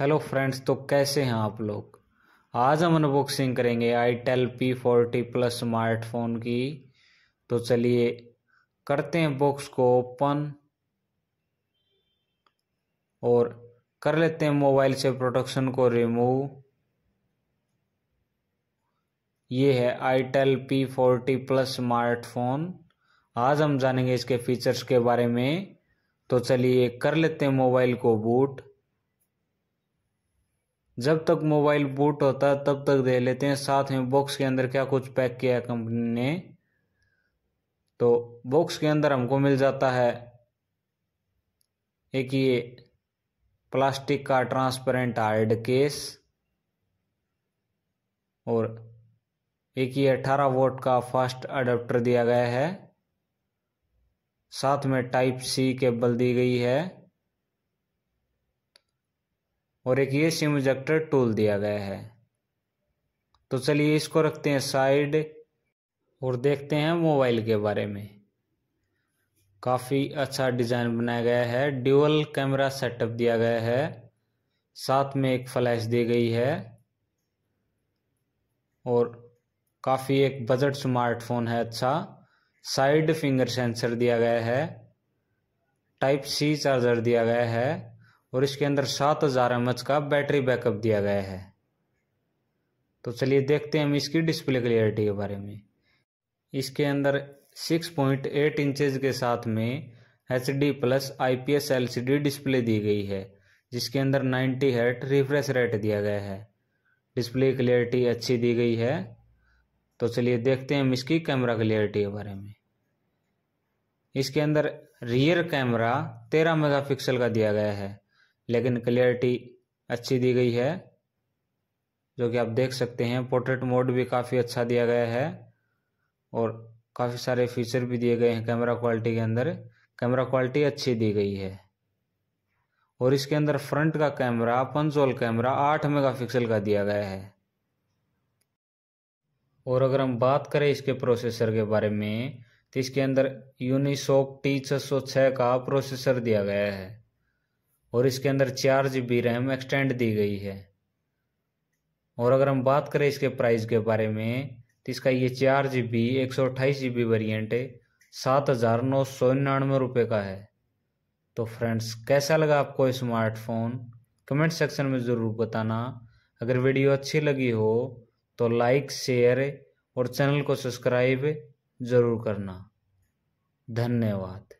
hello friends तो कैसे हैं आप लोग आज हम अनबॉक्सिंग करेंगे itel P forty plus smartphone की तो चलिए करते हैं बॉक्स को ओपन और कर लेते हैं मोबाइल से प्रोटेक्शन को रिमूव ये है itel P forty plus smartphone आज हम जानेंगे इसके फीचर्स के बारे में तो चलिए कर लेते हैं मोबाइल को बूट जब तक मोबाइल बूट होता है तब तक दे लेते हैं साथ में बॉक्स के अंदर क्या कुछ पैक किया है कंपनी ने तो बॉक्स के अंदर हमको मिल जाता है एक ये प्लास्टिक का ट्रांसपेरेंट हार्ड केस और एक ये अठारह वोट का फास्ट अडेप्टर दिया गया है साथ में टाइप सी केबल दी गई है और एक ये सिम इजेक्टर टूल दिया गया है तो चलिए इसको रखते हैं साइड और देखते हैं मोबाइल के बारे में काफ़ी अच्छा डिज़ाइन बनाया गया है ड्यूअल कैमरा सेटअप दिया गया है साथ में एक फ्लैश दी गई है और काफ़ी एक बजट स्मार्टफोन है अच्छा साइड फिंगर सेंसर दिया गया है टाइप सी चार्जर दिया गया है और इसके अंदर सात हज़ार एम एच का बैटरी बैकअप दिया गया है तो चलिए देखते हैं हम इसकी डिस्प्ले क्लियरिटी के बारे में इसके अंदर 6.8 पॉइंट इंचज के साथ में H D plus I P S L C D display दी गई है जिसके अंदर 90 हर्ट रिफ्रेश रेट दिया गया है डिस्प्ले क्लियरिटी अच्छी दी गई है तो चलिए देखते हैं हम इसकी कैमरा क्लियरिटी के बारे में इसके अंदर रियर कैमरा 13 मेगापिक्सल का दिया गया है लेकिन क्लियरिटी अच्छी दी गई है जो कि आप देख सकते हैं पोर्ट्रेट मोड भी काफ़ी अच्छा दिया गया है और काफ़ी सारे फीचर भी दिए गए हैं कैमरा क्वालिटी के अंदर कैमरा क्वालिटी अच्छी दी गई है और इसके अंदर फ्रंट का कैमरा पंचोल कैमरा आठ मेगापिक्सल का दिया गया है और अगर हम बात करें इसके प्रोसेसर के बारे में तो इसके अंदर यूनिशोक टी छः का प्रोसेसर दिया गया है और इसके अंदर चार जी बी रैम एक्सटेंड दी गई है और अगर हम बात करें इसके प्राइस के बारे में तो इसका ये चार जी बी एक सौ अट्ठाईस जी बी वेरियंट सात हज़ार नौ सौ निन्यानवे रुपये का है तो फ्रेंड्स कैसा लगा आपको स्मार्टफोन कमेंट सेक्शन में ज़रूर बताना अगर वीडियो अच्छी लगी हो तो लाइक शेयर और चैनल को सब्सक्राइब ज़रूर करना धन्यवाद